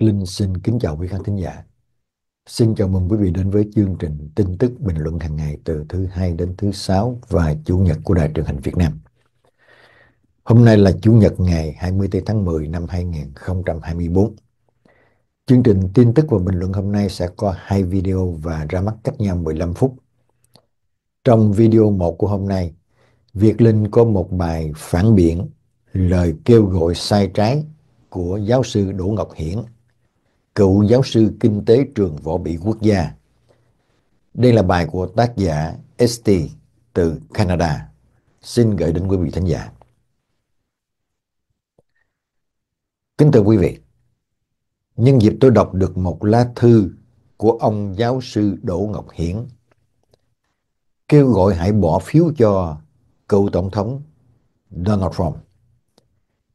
Nhật Linh xin kính chào quý khán thính giả. Xin chào mừng quý vị đến với chương trình tin tức bình luận hàng ngày từ thứ hai đến thứ sáu và chủ nhật của Đài truyền hình Việt Nam. Hôm nay là chủ nhật ngày 24 tháng 10 năm 2024. Chương trình tin tức và bình luận hôm nay sẽ có hai video và ra mắt cách nhau 15 phút. Trong video 1 của hôm nay, Việt Linh có một bài phản biện lời kêu gọi sai trái của giáo sư Đỗ Ngọc Hiển cựu giáo sư kinh tế trường võ bị quốc gia. Đây là bài của tác giả ST từ Canada. Xin gửi đến quý vị thính giả. Kính thưa quý vị, nhân dịp tôi đọc được một lá thư của ông giáo sư Đỗ Ngọc Hiển kêu gọi hãy bỏ phiếu cho cựu tổng thống Donald Trump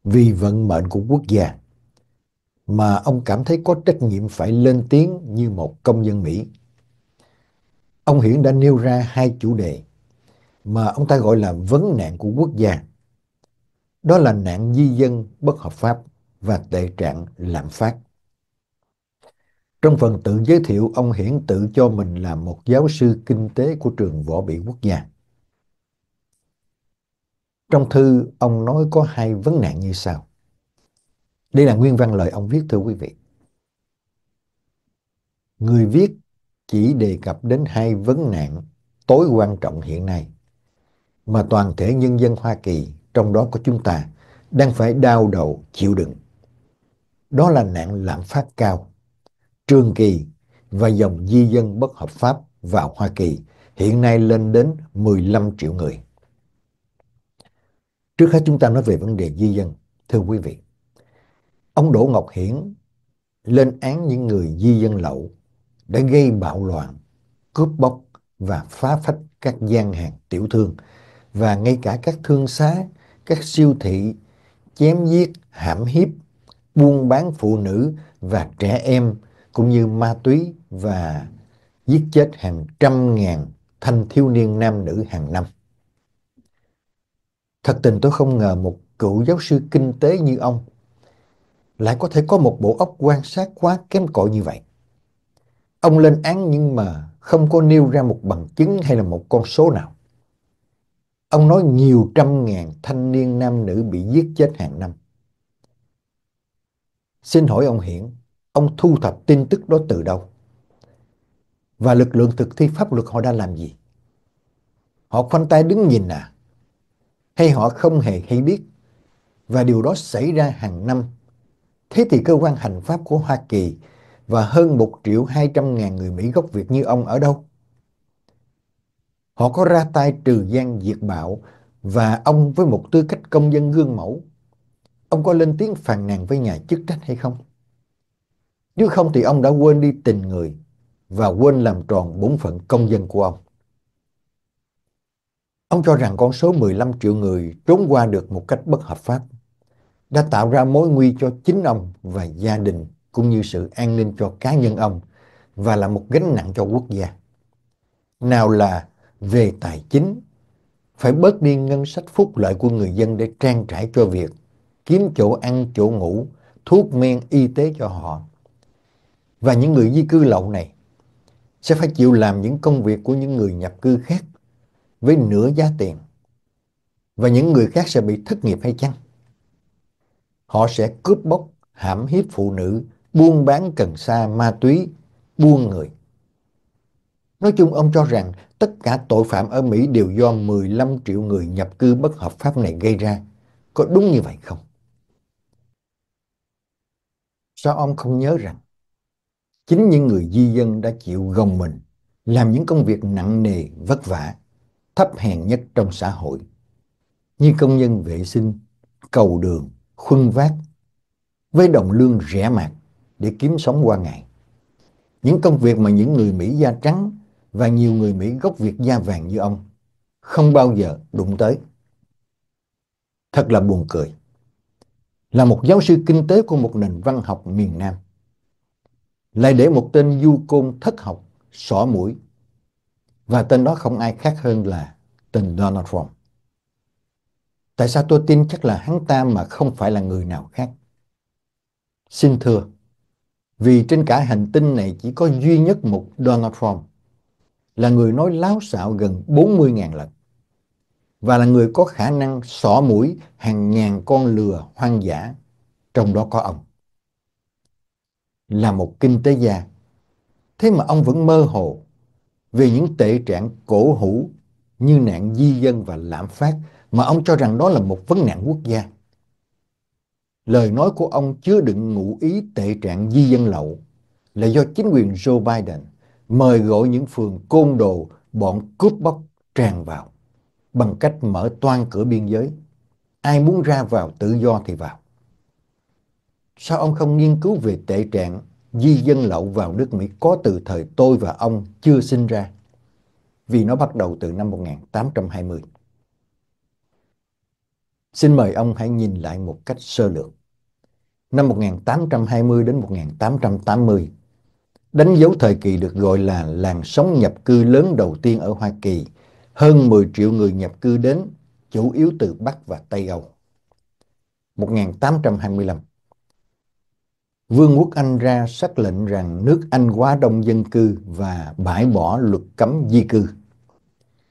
vì vận mệnh của quốc gia mà ông cảm thấy có trách nhiệm phải lên tiếng như một công dân Mỹ. Ông Hiển đã nêu ra hai chủ đề mà ông ta gọi là vấn nạn của quốc gia. Đó là nạn di dân bất hợp pháp và tệ trạng lạm phát. Trong phần tự giới thiệu, ông Hiển tự cho mình là một giáo sư kinh tế của trường võ bị quốc gia. Trong thư, ông nói có hai vấn nạn như sau. Đây là nguyên văn lời ông viết thưa quý vị. Người viết chỉ đề cập đến hai vấn nạn tối quan trọng hiện nay mà toàn thể nhân dân Hoa Kỳ, trong đó có chúng ta, đang phải đau đầu chịu đựng. Đó là nạn lạm phát cao, trường kỳ và dòng di dân bất hợp pháp vào Hoa Kỳ hiện nay lên đến 15 triệu người. Trước hết chúng ta nói về vấn đề di dân, thưa quý vị. Ông Đỗ Ngọc Hiển lên án những người di dân lậu đã gây bạo loạn, cướp bóc và phá phách các gian hàng tiểu thương và ngay cả các thương xá, các siêu thị, chém giết, hãm hiếp, buôn bán phụ nữ và trẻ em cũng như ma túy và giết chết hàng trăm ngàn thanh thiếu niên nam nữ hàng năm. Thật tình tôi không ngờ một cựu giáo sư kinh tế như ông lại có thể có một bộ óc quan sát quá kém cỏi như vậy. Ông lên án nhưng mà không có nêu ra một bằng chứng hay là một con số nào. Ông nói nhiều trăm ngàn thanh niên nam nữ bị giết chết hàng năm. Xin hỏi ông Hiển, ông thu thập tin tức đó từ đâu? Và lực lượng thực thi pháp luật họ đã làm gì? Họ khoanh tay đứng nhìn à? Hay họ không hề hay biết? Và điều đó xảy ra hàng năm Thế thì cơ quan hành pháp của Hoa Kỳ và hơn 1 triệu 200 ngàn người Mỹ gốc Việt như ông ở đâu? Họ có ra tay trừ gian diệt bạo và ông với một tư cách công dân gương mẫu. Ông có lên tiếng phàn nàn với nhà chức trách hay không? Nếu không thì ông đã quên đi tình người và quên làm tròn bổn phận công dân của ông. Ông cho rằng con số 15 triệu người trốn qua được một cách bất hợp pháp đã tạo ra mối nguy cho chính ông và gia đình cũng như sự an ninh cho cá nhân ông và là một gánh nặng cho quốc gia. Nào là về tài chính, phải bớt đi ngân sách phúc lợi của người dân để trang trải cho việc, kiếm chỗ ăn, chỗ ngủ, thuốc men, y tế cho họ. Và những người di cư lậu này sẽ phải chịu làm những công việc của những người nhập cư khác với nửa giá tiền. Và những người khác sẽ bị thất nghiệp hay chăng? họ sẽ cướp bóc, hãm hiếp phụ nữ, buôn bán cần sa ma túy, buôn người. Nói chung ông cho rằng tất cả tội phạm ở Mỹ đều do 15 triệu người nhập cư bất hợp pháp này gây ra. Có đúng như vậy không? Sao ông không nhớ rằng chính những người di dân đã chịu gồng mình làm những công việc nặng nề, vất vả, thấp hèn nhất trong xã hội như công nhân vệ sinh, cầu đường, khuân vác với đồng lương rẻ mạt để kiếm sống qua ngày. Những công việc mà những người Mỹ da trắng và nhiều người Mỹ gốc Việt da vàng như ông không bao giờ đụng tới. Thật là buồn cười. Là một giáo sư kinh tế của một nền văn học miền Nam. Lại để một tên du côn thất học, xỏ mũi. Và tên đó không ai khác hơn là tên Donald Trump. Tại sao tôi tin chắc là hắn ta mà không phải là người nào khác? Xin thưa, vì trên cả hành tinh này chỉ có duy nhất một Donald Trump, là người nói láo xạo gần 40.000 lần, và là người có khả năng xỏ mũi hàng ngàn con lừa hoang dã, trong đó có ông. Là một kinh tế gia, thế mà ông vẫn mơ hồ về những tệ trạng cổ hủ như nạn di dân và lạm phát mà ông cho rằng đó là một vấn nạn quốc gia. Lời nói của ông chứa đựng ngụ ý tệ trạng di dân lậu là do chính quyền Joe Biden mời gọi những phường côn đồ bọn cướp bóc tràn vào bằng cách mở toan cửa biên giới. Ai muốn ra vào tự do thì vào. Sao ông không nghiên cứu về tệ trạng di dân lậu vào nước Mỹ có từ thời tôi và ông chưa sinh ra? Vì nó bắt đầu từ năm 1820. Xin mời ông hãy nhìn lại một cách sơ lược. Năm 1820 đến 1880, đánh dấu thời kỳ được gọi là làn sóng nhập cư lớn đầu tiên ở Hoa Kỳ, hơn 10 triệu người nhập cư đến, chủ yếu từ Bắc và Tây Âu. 1825 Vương quốc Anh ra sắc lệnh rằng nước Anh quá đông dân cư và bãi bỏ luật cấm di cư.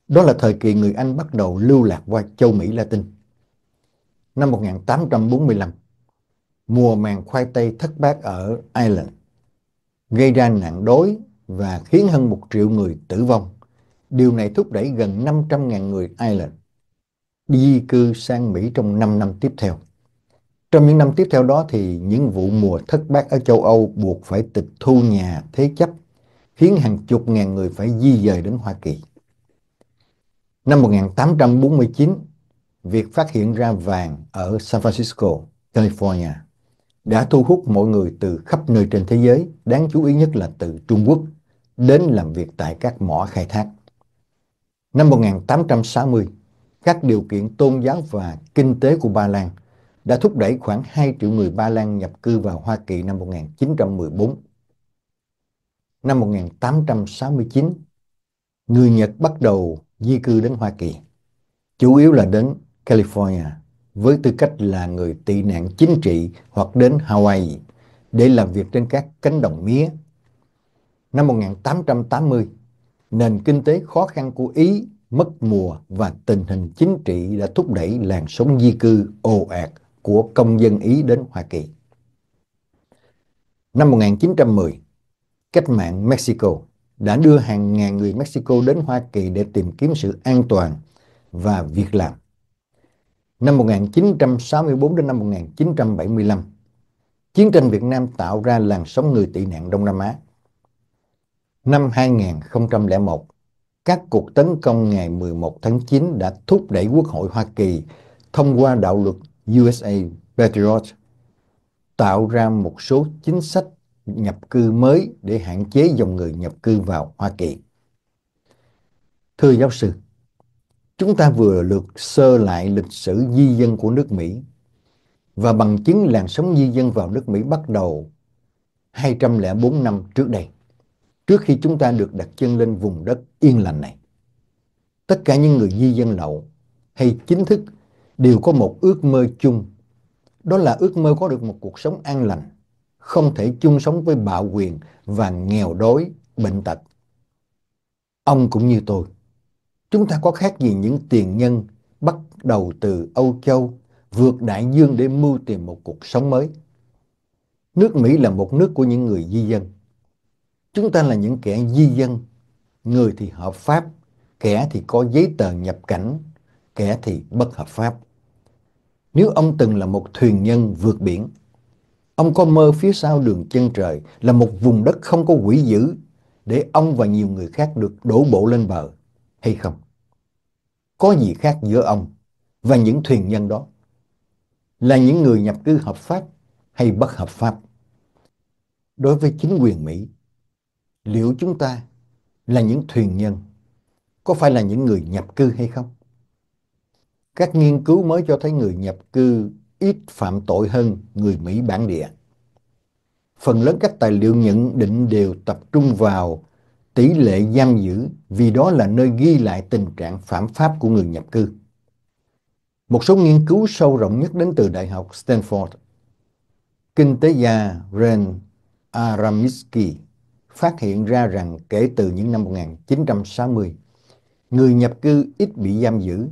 Đó là thời kỳ người Anh bắt đầu lưu lạc qua châu Mỹ Latin năm 1845, mùa màng khoai tây thất bát ở Ireland, gây ra nạn đói và khiến hơn một triệu người tử vong. Điều này thúc đẩy gần 500.000 người Ireland di cư sang Mỹ trong 5 năm tiếp theo. Trong những năm tiếp theo đó thì những vụ mùa thất bát ở châu Âu buộc phải tịch thu nhà thế chấp, khiến hàng chục ngàn người phải di dời đến Hoa Kỳ. Năm 1849, việc phát hiện ra vàng ở San Francisco, California đã thu hút mọi người từ khắp nơi trên thế giới, đáng chú ý nhất là từ Trung Quốc, đến làm việc tại các mỏ khai thác. Năm 1860, các điều kiện tôn giáo và kinh tế của Ba Lan đã thúc đẩy khoảng 2 triệu người Ba Lan nhập cư vào Hoa Kỳ năm 1914. Năm 1869, người Nhật bắt đầu di cư đến Hoa Kỳ, chủ yếu là đến California với tư cách là người tị nạn chính trị hoặc đến Hawaii để làm việc trên các cánh đồng mía. Năm 1880, nền kinh tế khó khăn của Ý mất mùa và tình hình chính trị đã thúc đẩy làn sóng di cư ồ ạt của công dân Ý đến Hoa Kỳ. Năm 1910, cách mạng Mexico đã đưa hàng ngàn người Mexico đến Hoa Kỳ để tìm kiếm sự an toàn và việc làm. Năm 1964 đến năm 1975, chiến tranh Việt Nam tạo ra làn sóng người tị nạn Đông Nam Á. Năm 2001, các cuộc tấn công ngày 11 tháng 9 đã thúc đẩy Quốc hội Hoa Kỳ thông qua đạo luật USA Patriot tạo ra một số chính sách nhập cư mới để hạn chế dòng người nhập cư vào Hoa Kỳ. Thưa giáo sư, chúng ta vừa lược sơ lại lịch sử di dân của nước Mỹ và bằng chứng làn sóng di dân vào nước Mỹ bắt đầu 204 năm trước đây, trước khi chúng ta được đặt chân lên vùng đất yên lành này. Tất cả những người di dân lậu hay chính thức đều có một ước mơ chung, đó là ước mơ có được một cuộc sống an lành, không thể chung sống với bạo quyền và nghèo đói, bệnh tật. Ông cũng như tôi Chúng ta có khác gì những tiền nhân bắt đầu từ Âu Châu, vượt đại dương để mưu tìm một cuộc sống mới. Nước Mỹ là một nước của những người di dân. Chúng ta là những kẻ di dân, người thì hợp pháp, kẻ thì có giấy tờ nhập cảnh, kẻ thì bất hợp pháp. Nếu ông từng là một thuyền nhân vượt biển, ông có mơ phía sau đường chân trời là một vùng đất không có quỷ dữ để ông và nhiều người khác được đổ bộ lên bờ hay không? Có gì khác giữa ông và những thuyền nhân đó? Là những người nhập cư hợp pháp hay bất hợp pháp? Đối với chính quyền Mỹ, liệu chúng ta là những thuyền nhân có phải là những người nhập cư hay không? Các nghiên cứu mới cho thấy người nhập cư ít phạm tội hơn người Mỹ bản địa. Phần lớn các tài liệu nhận định đều tập trung vào tỷ lệ giam giữ vì đó là nơi ghi lại tình trạng phạm pháp của người nhập cư. Một số nghiên cứu sâu rộng nhất đến từ Đại học Stanford. Kinh tế gia Ren Aramidsky phát hiện ra rằng kể từ những năm 1960, người nhập cư ít bị giam giữ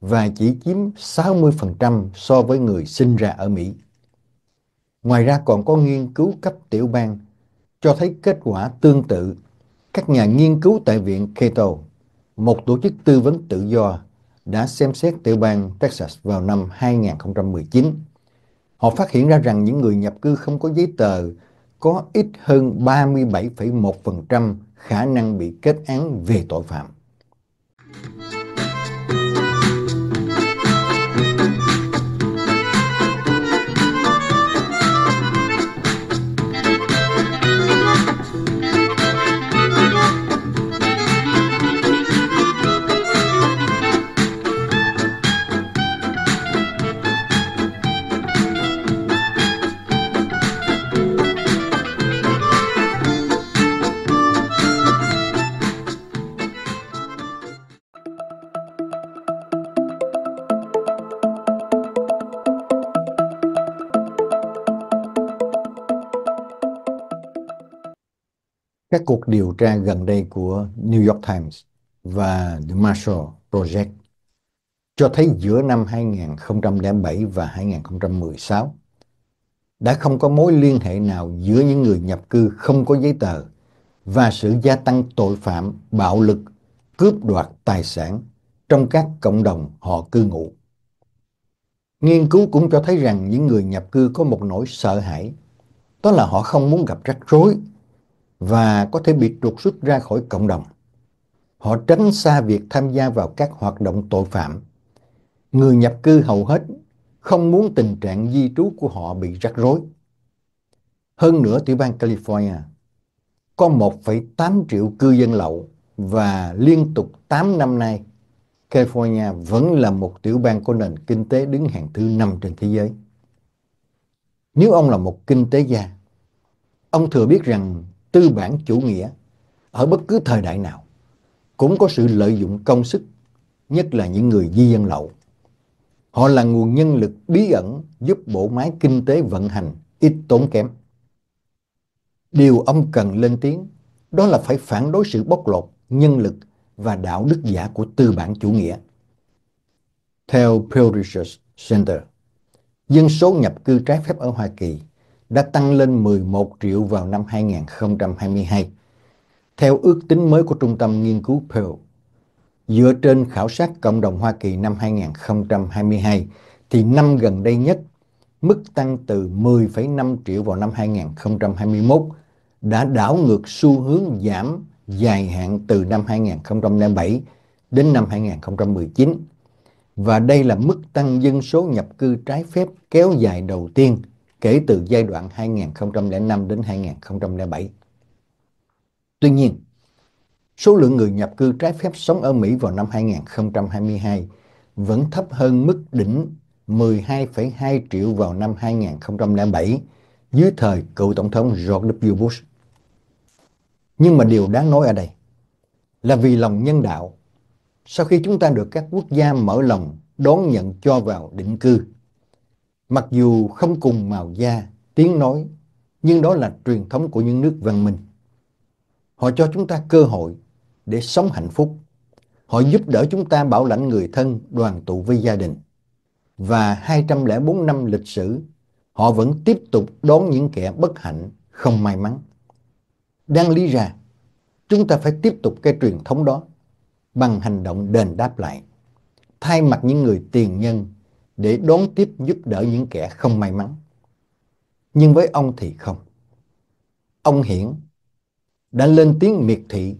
và chỉ chiếm 60% so với người sinh ra ở Mỹ. Ngoài ra còn có nghiên cứu cấp tiểu bang cho thấy kết quả tương tự các nhà nghiên cứu tại Viện Cato, một tổ chức tư vấn tự do, đã xem xét tiểu bang Texas vào năm 2019. Họ phát hiện ra rằng những người nhập cư không có giấy tờ có ít hơn 37,1% khả năng bị kết án về tội phạm. các cuộc điều tra gần đây của New York Times và The Marshall Project cho thấy giữa năm 2007 và 2016 đã không có mối liên hệ nào giữa những người nhập cư không có giấy tờ và sự gia tăng tội phạm, bạo lực, cướp đoạt tài sản trong các cộng đồng họ cư ngụ. Nghiên cứu cũng cho thấy rằng những người nhập cư có một nỗi sợ hãi, đó là họ không muốn gặp rắc rối và có thể bị trục xuất ra khỏi cộng đồng. Họ tránh xa việc tham gia vào các hoạt động tội phạm. Người nhập cư hầu hết không muốn tình trạng di trú của họ bị rắc rối. Hơn nữa, tiểu bang California có 1,8 triệu cư dân lậu và liên tục 8 năm nay, California vẫn là một tiểu bang có nền kinh tế đứng hàng thứ 5 trên thế giới. Nếu ông là một kinh tế gia, ông thừa biết rằng tư bản chủ nghĩa ở bất cứ thời đại nào cũng có sự lợi dụng công sức, nhất là những người di dân lậu. Họ là nguồn nhân lực bí ẩn giúp bộ máy kinh tế vận hành ít tốn kém. Điều ông cần lên tiếng đó là phải phản đối sự bóc lột, nhân lực và đạo đức giả của tư bản chủ nghĩa. Theo Pew Research Center, dân số nhập cư trái phép ở Hoa Kỳ đã tăng lên 11 triệu vào năm 2022. Theo ước tính mới của Trung tâm Nghiên cứu Pew, dựa trên khảo sát cộng đồng Hoa Kỳ năm 2022, thì năm gần đây nhất, mức tăng từ 10,5 triệu vào năm 2021 đã đảo ngược xu hướng giảm dài hạn từ năm 2007 đến năm 2019. Và đây là mức tăng dân số nhập cư trái phép kéo dài đầu tiên kể từ giai đoạn 2005 đến 2007. Tuy nhiên, số lượng người nhập cư trái phép sống ở Mỹ vào năm 2022 vẫn thấp hơn mức đỉnh 12,2 triệu vào năm 2007 dưới thời cựu Tổng thống George W. Bush. Nhưng mà điều đáng nói ở đây là vì lòng nhân đạo, sau khi chúng ta được các quốc gia mở lòng đón nhận cho vào định cư, Mặc dù không cùng màu da, tiếng nói, nhưng đó là truyền thống của những nước văn minh. Họ cho chúng ta cơ hội để sống hạnh phúc. Họ giúp đỡ chúng ta bảo lãnh người thân đoàn tụ với gia đình. Và 204 năm lịch sử, họ vẫn tiếp tục đón những kẻ bất hạnh, không may mắn. Đang lý ra, chúng ta phải tiếp tục cái truyền thống đó bằng hành động đền đáp lại, thay mặt những người tiền nhân để đón tiếp giúp đỡ những kẻ không may mắn. Nhưng với ông thì không. Ông Hiển đã lên tiếng miệt thị,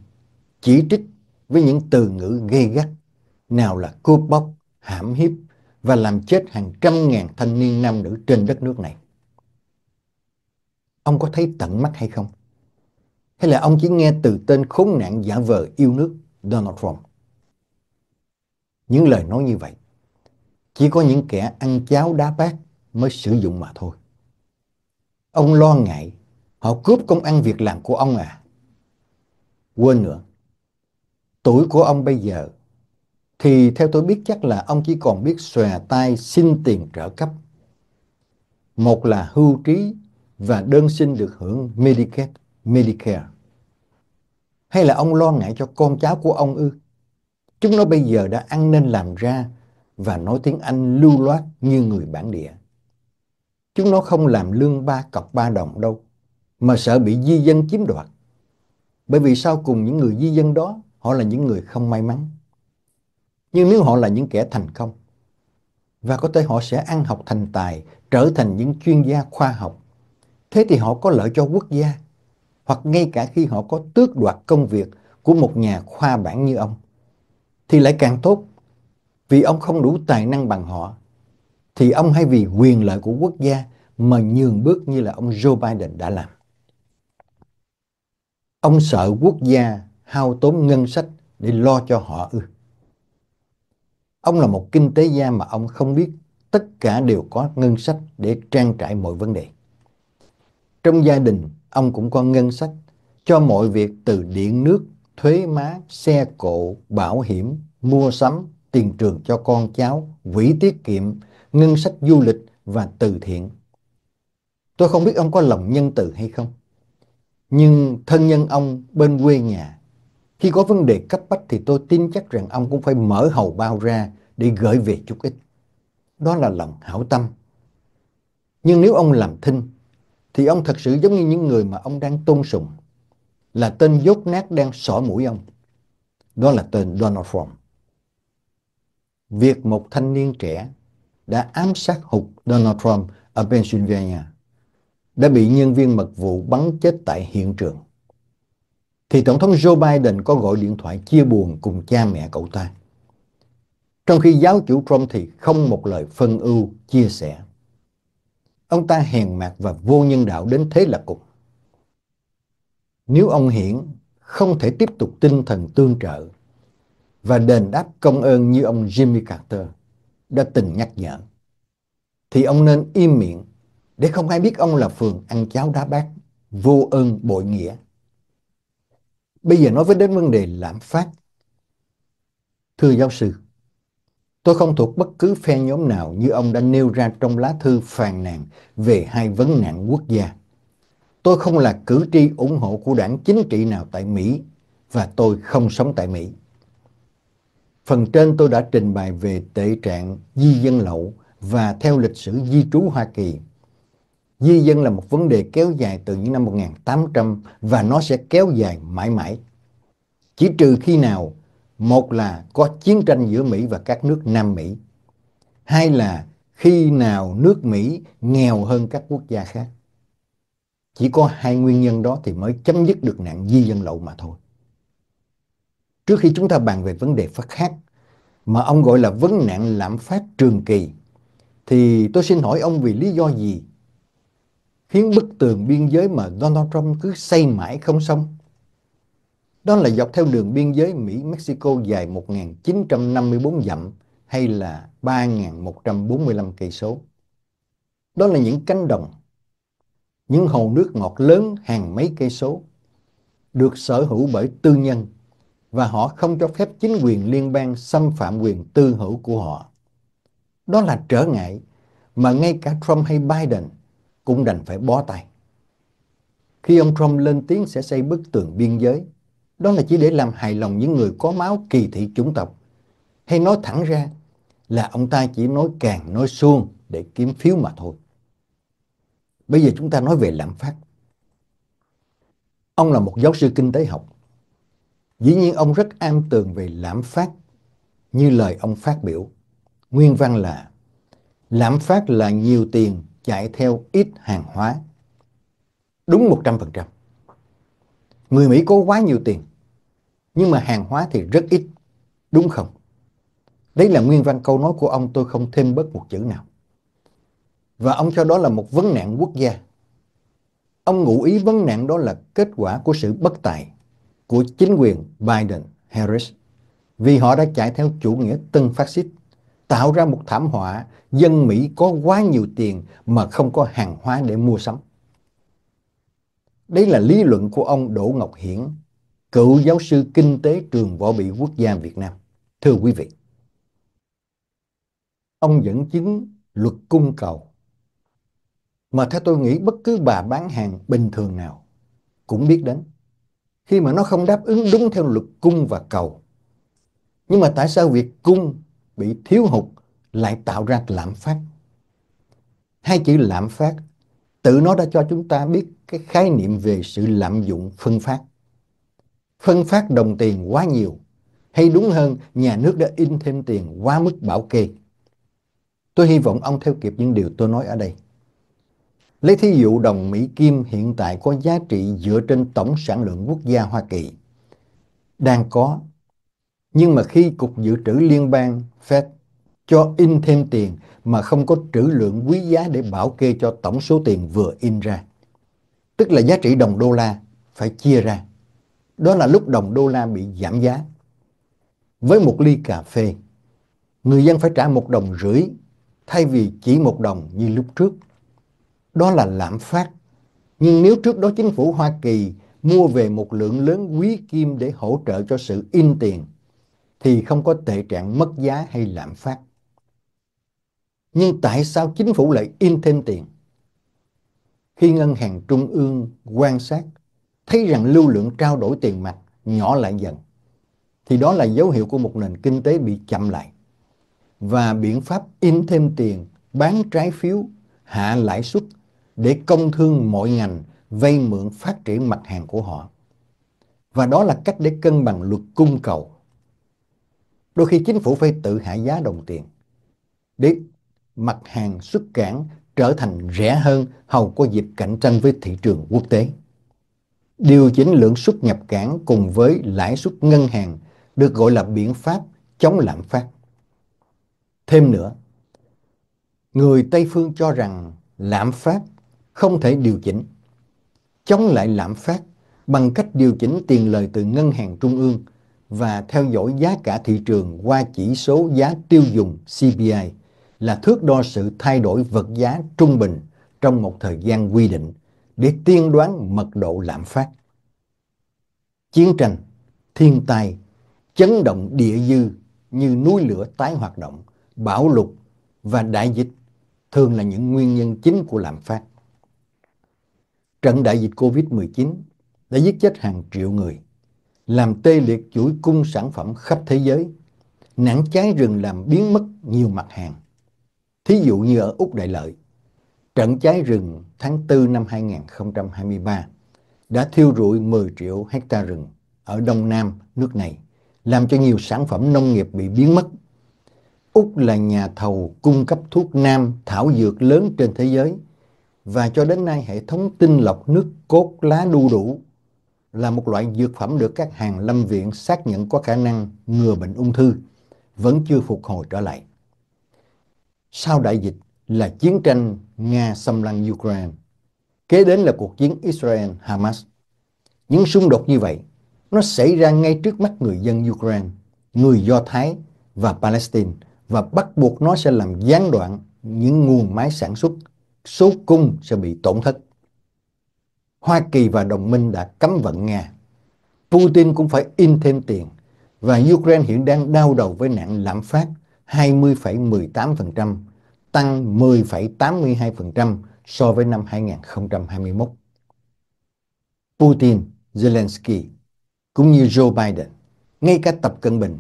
chỉ trích với những từ ngữ gây gắt, nào là cướp bóc, hãm hiếp và làm chết hàng trăm ngàn thanh niên nam nữ trên đất nước này. Ông có thấy tận mắt hay không? Hay là ông chỉ nghe từ tên khốn nạn giả vờ yêu nước Donald Trump? Những lời nói như vậy chỉ có những kẻ ăn cháo đá bát mới sử dụng mà thôi. Ông lo ngại, họ cướp công ăn việc làm của ông à. Quên nữa, tuổi của ông bây giờ thì theo tôi biết chắc là ông chỉ còn biết xòe tay xin tiền trợ cấp. Một là hưu trí và đơn xin được hưởng Medicaid, Medicare. Hay là ông lo ngại cho con cháu của ông ư? Chúng nó bây giờ đã ăn nên làm ra và nói tiếng Anh lưu loát như người bản địa. Chúng nó không làm lương ba cọc ba đồng đâu, mà sợ bị di dân chiếm đoạt. Bởi vì sau cùng những người di dân đó, họ là những người không may mắn. Nhưng nếu họ là những kẻ thành công, và có thể họ sẽ ăn học thành tài, trở thành những chuyên gia khoa học, thế thì họ có lợi cho quốc gia, hoặc ngay cả khi họ có tước đoạt công việc của một nhà khoa bản như ông, thì lại càng tốt vì ông không đủ tài năng bằng họ, thì ông hay vì quyền lợi của quốc gia mà nhường bước như là ông Joe Biden đã làm. Ông sợ quốc gia hao tốn ngân sách để lo cho họ ư. Ông là một kinh tế gia mà ông không biết tất cả đều có ngân sách để trang trải mọi vấn đề. Trong gia đình, ông cũng có ngân sách cho mọi việc từ điện nước, thuế má, xe cộ, bảo hiểm, mua sắm, tiền trường cho con cháu, quỹ tiết kiệm, ngân sách du lịch và từ thiện. Tôi không biết ông có lòng nhân từ hay không. Nhưng thân nhân ông bên quê nhà, khi có vấn đề cấp bách thì tôi tin chắc rằng ông cũng phải mở hầu bao ra để gửi về chút ít. Đó là lòng hảo tâm. Nhưng nếu ông làm thinh, thì ông thật sự giống như những người mà ông đang tôn sùng, là tên dốt nát đang sỏ mũi ông. Đó là tên Donald Trump việc một thanh niên trẻ đã ám sát hụt Donald Trump ở Pennsylvania đã bị nhân viên mật vụ bắn chết tại hiện trường, thì Tổng thống Joe Biden có gọi điện thoại chia buồn cùng cha mẹ cậu ta. Trong khi giáo chủ Trump thì không một lời phân ưu, chia sẻ. Ông ta hèn mạt và vô nhân đạo đến thế là cùng. Nếu ông Hiển không thể tiếp tục tinh thần tương trợ và đền đáp công ơn như ông Jimmy Carter đã từng nhắc nhở, thì ông nên im miệng để không ai biết ông là phường ăn cháo đá bát, vô ơn bội nghĩa. Bây giờ nói với đến vấn đề lạm phát. Thưa giáo sư, tôi không thuộc bất cứ phe nhóm nào như ông đã nêu ra trong lá thư phàn nàn về hai vấn nạn quốc gia. Tôi không là cử tri ủng hộ của đảng chính trị nào tại Mỹ và tôi không sống tại Mỹ. Phần trên tôi đã trình bày về tệ trạng di dân lậu và theo lịch sử di trú Hoa Kỳ. Di dân là một vấn đề kéo dài từ những năm 1800 và nó sẽ kéo dài mãi mãi. Chỉ trừ khi nào, một là có chiến tranh giữa Mỹ và các nước Nam Mỹ, hai là khi nào nước Mỹ nghèo hơn các quốc gia khác. Chỉ có hai nguyên nhân đó thì mới chấm dứt được nạn di dân lậu mà thôi. Trước khi chúng ta bàn về vấn đề phát khát, mà ông gọi là vấn nạn lạm phát trường kỳ, thì tôi xin hỏi ông vì lý do gì khiến bức tường biên giới mà Donald Trump cứ xây mãi không xong? Đó là dọc theo đường biên giới Mỹ-Mexico dài 1.954 dặm hay là 3.145 cây số. Đó là những cánh đồng, những hồ nước ngọt lớn hàng mấy cây số, được sở hữu bởi tư nhân và họ không cho phép chính quyền liên bang xâm phạm quyền tư hữu của họ. Đó là trở ngại mà ngay cả Trump hay Biden cũng đành phải bó tay. Khi ông Trump lên tiếng sẽ xây bức tường biên giới, đó là chỉ để làm hài lòng những người có máu kỳ thị chủng tộc. Hay nói thẳng ra là ông ta chỉ nói càng nói suông để kiếm phiếu mà thôi. Bây giờ chúng ta nói về lạm phát. Ông là một giáo sư kinh tế học. Dĩ nhiên ông rất am tường về lãm phát như lời ông phát biểu. Nguyên văn là lãm phát là nhiều tiền chạy theo ít hàng hóa. Đúng 100%. Người Mỹ có quá nhiều tiền, nhưng mà hàng hóa thì rất ít, đúng không? Đấy là nguyên văn câu nói của ông tôi không thêm bớt một chữ nào. Và ông cho đó là một vấn nạn quốc gia. Ông ngụ ý vấn nạn đó là kết quả của sự bất tài, của chính quyền Biden-Harris vì họ đã chạy theo chủ nghĩa tân phát xít, tạo ra một thảm họa dân Mỹ có quá nhiều tiền mà không có hàng hóa để mua sắm. Đây là lý luận của ông Đỗ Ngọc Hiển, cựu giáo sư kinh tế trường võ bị quốc gia Việt Nam. Thưa quý vị, ông dẫn chứng luật cung cầu mà theo tôi nghĩ bất cứ bà bán hàng bình thường nào cũng biết đến khi mà nó không đáp ứng đúng theo luật cung và cầu. Nhưng mà tại sao việc cung bị thiếu hụt lại tạo ra lạm phát? Hai chữ lạm phát tự nó đã cho chúng ta biết cái khái niệm về sự lạm dụng phân phát. Phân phát đồng tiền quá nhiều, hay đúng hơn nhà nước đã in thêm tiền quá mức bảo kê. Tôi hy vọng ông theo kịp những điều tôi nói ở đây. Lấy thí dụ đồng Mỹ Kim hiện tại có giá trị dựa trên tổng sản lượng quốc gia Hoa Kỳ. Đang có. Nhưng mà khi Cục Dự trữ Liên bang Fed cho in thêm tiền mà không có trữ lượng quý giá để bảo kê cho tổng số tiền vừa in ra. Tức là giá trị đồng đô la phải chia ra. Đó là lúc đồng đô la bị giảm giá. Với một ly cà phê, người dân phải trả một đồng rưỡi thay vì chỉ một đồng như lúc trước đó là lạm phát. Nhưng nếu trước đó chính phủ Hoa Kỳ mua về một lượng lớn quý kim để hỗ trợ cho sự in tiền, thì không có tệ trạng mất giá hay lạm phát. Nhưng tại sao chính phủ lại in thêm tiền? Khi ngân hàng trung ương quan sát, thấy rằng lưu lượng trao đổi tiền mặt nhỏ lại dần, thì đó là dấu hiệu của một nền kinh tế bị chậm lại. Và biện pháp in thêm tiền, bán trái phiếu, hạ lãi suất để công thương mọi ngành vay mượn phát triển mặt hàng của họ. Và đó là cách để cân bằng luật cung cầu. Đôi khi chính phủ phải tự hạ giá đồng tiền để mặt hàng xuất cảng trở thành rẻ hơn hầu có dịp cạnh tranh với thị trường quốc tế. Điều chỉnh lượng xuất nhập cảng cùng với lãi suất ngân hàng được gọi là biện pháp chống lạm phát. Thêm nữa, người Tây Phương cho rằng lạm phát không thể điều chỉnh. Chống lại lạm phát bằng cách điều chỉnh tiền lời từ ngân hàng trung ương và theo dõi giá cả thị trường qua chỉ số giá tiêu dùng CPI là thước đo sự thay đổi vật giá trung bình trong một thời gian quy định để tiên đoán mật độ lạm phát. Chiến tranh, thiên tai, chấn động địa dư như núi lửa tái hoạt động, bão lụt và đại dịch thường là những nguyên nhân chính của lạm phát trận đại dịch Covid-19 đã giết chết hàng triệu người, làm tê liệt chuỗi cung sản phẩm khắp thế giới, nạn cháy rừng làm biến mất nhiều mặt hàng. Thí dụ như ở Úc Đại Lợi, trận cháy rừng tháng 4 năm 2023 đã thiêu rụi 10 triệu hecta rừng ở Đông Nam nước này, làm cho nhiều sản phẩm nông nghiệp bị biến mất. Úc là nhà thầu cung cấp thuốc nam thảo dược lớn trên thế giới, và cho đến nay hệ thống tinh lọc nước cốt lá đu đủ là một loại dược phẩm được các hàng lâm viện xác nhận có khả năng ngừa bệnh ung thư vẫn chưa phục hồi trở lại. Sau đại dịch là chiến tranh Nga xâm lăng Ukraine, kế đến là cuộc chiến Israel-Hamas. Những xung đột như vậy, nó xảy ra ngay trước mắt người dân Ukraine, người Do Thái và Palestine và bắt buộc nó sẽ làm gián đoạn những nguồn máy sản xuất số cung sẽ bị tổn thất. Hoa Kỳ và đồng minh đã cấm vận Nga. Putin cũng phải in thêm tiền và Ukraine hiện đang đau đầu với nạn lạm phát 20,18%, tăng 10,82% so với năm 2021. Putin, Zelensky cũng như Joe Biden, ngay cả Tập Cận Bình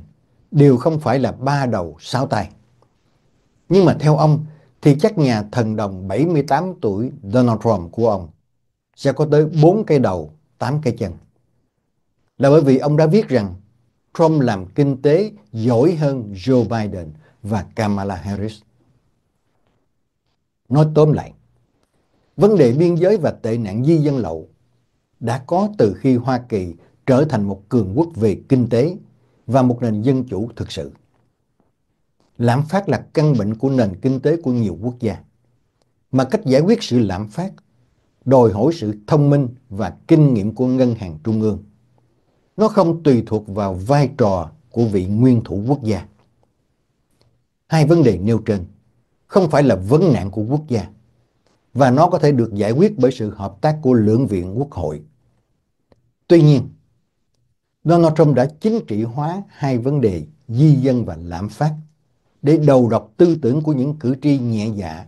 đều không phải là ba đầu sáu tay. Nhưng mà theo ông, thì chắc nhà thần đồng 78 tuổi Donald Trump của ông sẽ có tới 4 cái đầu, 8 cái chân. Là bởi vì ông đã viết rằng Trump làm kinh tế giỏi hơn Joe Biden và Kamala Harris. Nói tóm lại, vấn đề biên giới và tệ nạn di dân lậu đã có từ khi Hoa Kỳ trở thành một cường quốc về kinh tế và một nền dân chủ thực sự. Lạm phát là căn bệnh của nền kinh tế của nhiều quốc gia. Mà cách giải quyết sự lạm phát đòi hỏi sự thông minh và kinh nghiệm của ngân hàng trung ương. Nó không tùy thuộc vào vai trò của vị nguyên thủ quốc gia. Hai vấn đề nêu trên không phải là vấn nạn của quốc gia và nó có thể được giải quyết bởi sự hợp tác của lưỡng viện quốc hội. Tuy nhiên, Donald Trump đã chính trị hóa hai vấn đề di dân và lạm phát để đầu độc tư tưởng của những cử tri nhẹ dạ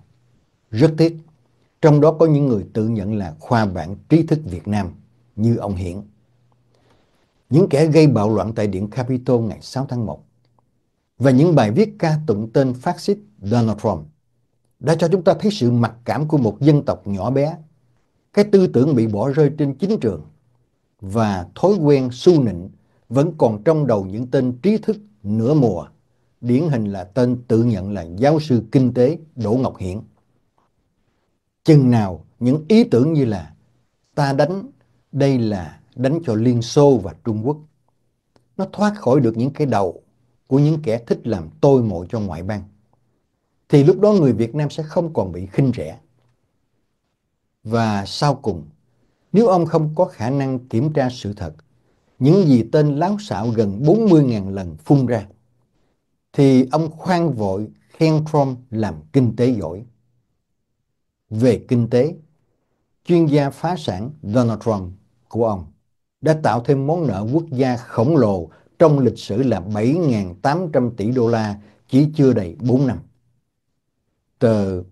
rất thiết. Trong đó có những người tự nhận là khoa bản trí thức Việt Nam như ông Hiển. Những kẻ gây bạo loạn tại Điện Capitol ngày 6 tháng 1 và những bài viết ca tụng tên phát xít Donald Trump đã cho chúng ta thấy sự mặc cảm của một dân tộc nhỏ bé, cái tư tưởng bị bỏ rơi trên chính trường và thói quen su nịnh vẫn còn trong đầu những tên trí thức nửa mùa điển hình là tên tự nhận là giáo sư kinh tế Đỗ Ngọc Hiển. Chừng nào những ý tưởng như là ta đánh, đây là đánh cho Liên Xô và Trung Quốc. Nó thoát khỏi được những cái đầu của những kẻ thích làm tôi mộ cho ngoại bang. Thì lúc đó người Việt Nam sẽ không còn bị khinh rẻ. Và sau cùng, nếu ông không có khả năng kiểm tra sự thật, những gì tên láo xạo gần 40.000 lần phun ra, thì ông khoan vội khen Trump làm kinh tế giỏi. Về kinh tế, chuyên gia phá sản Donald Trump của ông đã tạo thêm món nợ quốc gia khổng lồ trong lịch sử là 7.800 tỷ đô la chỉ chưa đầy 4 năm. Tờ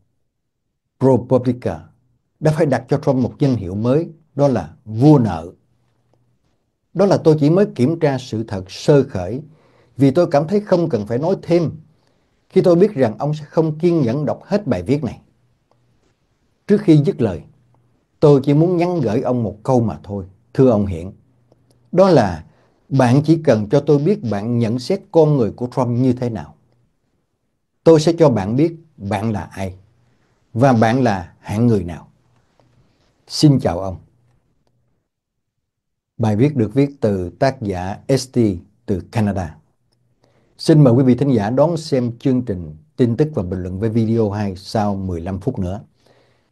ProPublica đã phải đặt cho Trump một danh hiệu mới đó là vua nợ. Đó là tôi chỉ mới kiểm tra sự thật sơ khởi vì tôi cảm thấy không cần phải nói thêm khi tôi biết rằng ông sẽ không kiên nhẫn đọc hết bài viết này. Trước khi dứt lời, tôi chỉ muốn nhắn gửi ông một câu mà thôi, thưa ông Hiện. Đó là bạn chỉ cần cho tôi biết bạn nhận xét con người của Trump như thế nào. Tôi sẽ cho bạn biết bạn là ai và bạn là hạng người nào. Xin chào ông. Bài viết được viết từ tác giả ST từ Canada. Xin mời quý vị thính giả đón xem chương trình tin tức và bình luận với video 2 sau 15 phút nữa.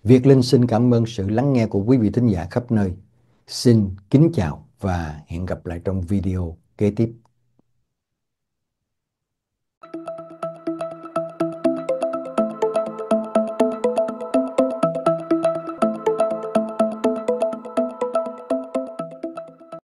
Việt Linh xin cảm ơn sự lắng nghe của quý vị thính giả khắp nơi. Xin kính chào và hẹn gặp lại trong video kế tiếp.